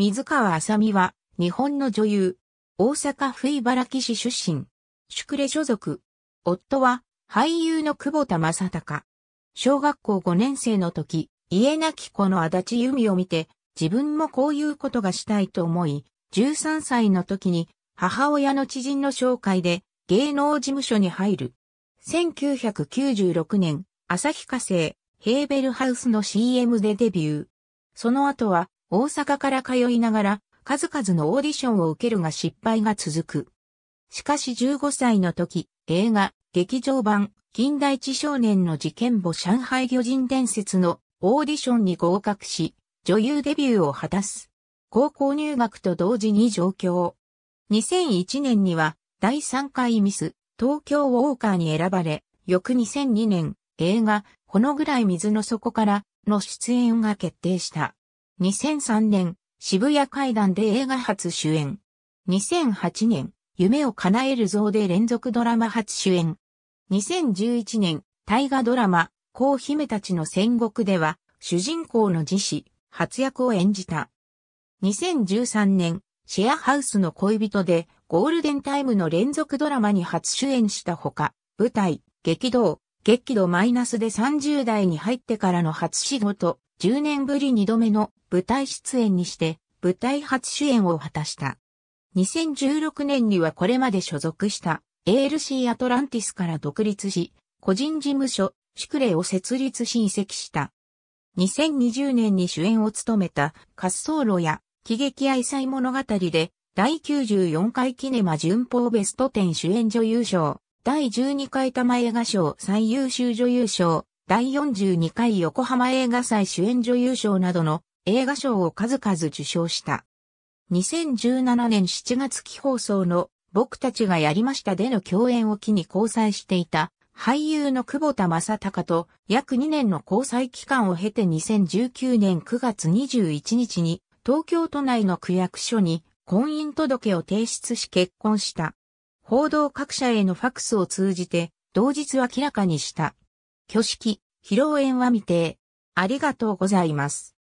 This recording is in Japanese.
水川あさみは、日本の女優。大阪府茨城市出身。宿礼所属。夫は、俳優の久保田正隆。小学校5年生の時、家なき子の足立由美を見て、自分もこういうことがしたいと思い、13歳の時に、母親の知人の紹介で、芸能事務所に入る。1996年、朝日課生、ヘーベルハウスの CM でデビュー。その後は、大阪から通いながら数々のオーディションを受けるが失敗が続く。しかし15歳の時、映画、劇場版、近代地少年の事件簿上海魚人伝説のオーディションに合格し、女優デビューを果たす。高校入学と同時に上京。2001年には第3回ミス、東京ウォーカーに選ばれ、翌2002年、映画、このぐらい水の底からの出演が決定した。2003年、渋谷階段で映画初主演。2008年、夢を叶える像で連続ドラマ初主演。2011年、大河ドラマ、こう姫たちの戦国では、主人公の自死、初役を演じた。2013年、シェアハウスの恋人で、ゴールデンタイムの連続ドラマに初主演したほか、舞台、激動、激怒マイナスで30代に入ってからの初仕事、10年ぶり2度目の舞台出演にして舞台初主演を果たした。2016年にはこれまで所属した ALC アトランティスから独立し、個人事務所、シクレを設立し移籍した。2020年に主演を務めた滑走路や喜劇愛妻物語で第94回キネマ巡報ベスト10主演女優賞、第12回玉映画賞最優秀女優賞、第42回横浜映画祭主演女優賞などの映画賞を数々受賞した。2017年7月期放送の僕たちがやりましたでの共演を機に交際していた俳優の久保田正隆と約2年の交際期間を経て2019年9月21日に東京都内の区役所に婚姻届を提出し結婚した。報道各社へのファクスを通じて同日明らかにした。挙式、披露宴は未定。ありがとうございます。